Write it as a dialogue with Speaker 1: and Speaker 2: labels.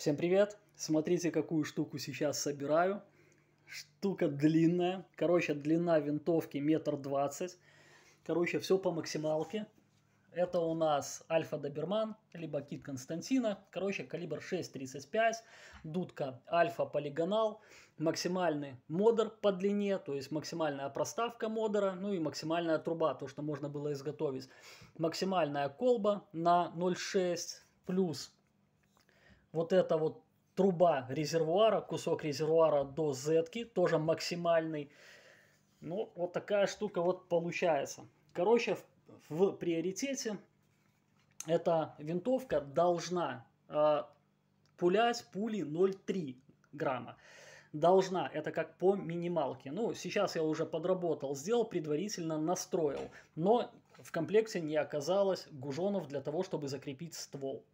Speaker 1: Всем привет! Смотрите, какую штуку сейчас собираю. Штука длинная. Короче, длина винтовки метр двадцать. Короче, все по максималке. Это у нас Альфа Доберман, либо Кит Константина. Короче, калибр 6.35, дудка Альфа Полигонал, максимальный модер по длине, то есть максимальная проставка модера, ну и максимальная труба, то, что можно было изготовить. Максимальная колба на 0.6 плюс вот эта вот труба резервуара, кусок резервуара до z тоже максимальный. Ну, вот такая штука вот получается. Короче, в, в приоритете эта винтовка должна э, пулять пули 0,3 грамма. Должна, это как по минималке. Ну, сейчас я уже подработал, сделал, предварительно настроил. Но в комплекте не оказалось гужонов для того, чтобы закрепить ствол.